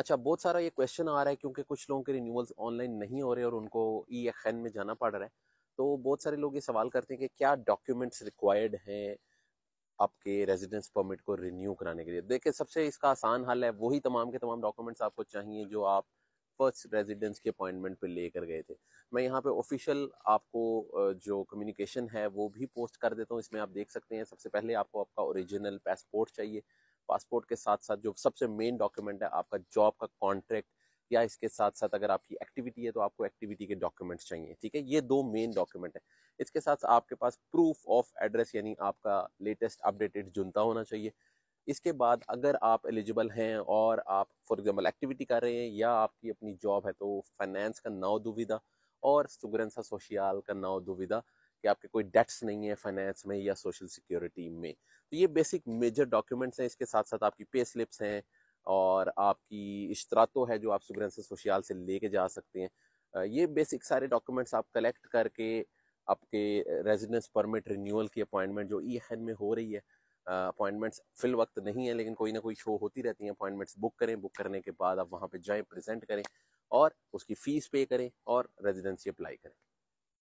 अच्छा बहुत सारा ये क्वेश्चन आ रहा है क्योंकि कुछ लोगों के रिन्यूअल्स ऑनलाइन नहीं हो रहे और उनको ई एफ एन में जाना पड़ रहा है तो बहुत सारे लोग ये सवाल करते हैं कि क्या डॉक्यूमेंट्स रिक्वायर्ड हैं आपके रेजिडेंस परमिट को रिन्यू कराने के लिए देखिए सबसे इसका आसान हल है वही तमाम के तमाम डॉक्यूमेंट्स आपको चाहिए जो आप फर्स्ट रेजिडेंस की अपॉइंटमेंट पे लेकर गए थे मैं यहाँ पे ऑफिशियल आपको जो कम्युनिकेशन है वो भी पोस्ट कर देता हूँ इसमें आप देख सकते हैं सबसे पहले आपको आपका ओरिजिनल पासपोर्ट चाहिए पासपोर्ट के साथ साथ जो सबसे मेन डॉक्यूमेंट है आपका जॉब का कॉन्ट्रैक्ट या इसके साथ साथ अगर आपकी एक्टिविटी है तो आपको एक्टिविटी के डॉक्यूमेंट्स चाहिए ठीक है ये दो मेन डॉक्यूमेंट है इसके साथ आपके पास प्रूफ ऑफ एड्रेस यानी आपका लेटेस्ट अपडेटेड जुनता होना चाहिए इसके बाद अगर आप एलिजिबल हैं और आप फॉर एग्जांपल एक्टिविटी कर रहे हैं या आपकी अपनी जॉब है तो फाइनेंस का नाव दुविधा और सुगरंसा सोशियाल का नाव दुविधा कि आपके कोई डेट्स नहीं है फाइनेंस में या सोशल सिक्योरिटी में तो ये बेसिक मेजर डॉक्यूमेंट्स हैं इसके साथ साथ आपकी पे स्लिप्स हैं और आपकी इश्तरातो है जो आप सुगरेंस सोशियाल से लेके जा सकते हैं ये बेसिक सारे डॉक्यूमेंट्स आप कलेक्ट करके आपके रेजिडेंस परमिट रिन्यूअल की अपॉइंटमेंट जो ई e एन में हो रही है अपॉइंटमेंट्स फिल वक्त नहीं है लेकिन कोई ना कोई शो होती रहती है अपॉइंटमेंट्स बुक करें बुक करने के बाद आप वहाँ पर जाएँ प्रजेंट करें और उसकी फ़ीस पे करें और रेजिडेंसी अप्लाई करें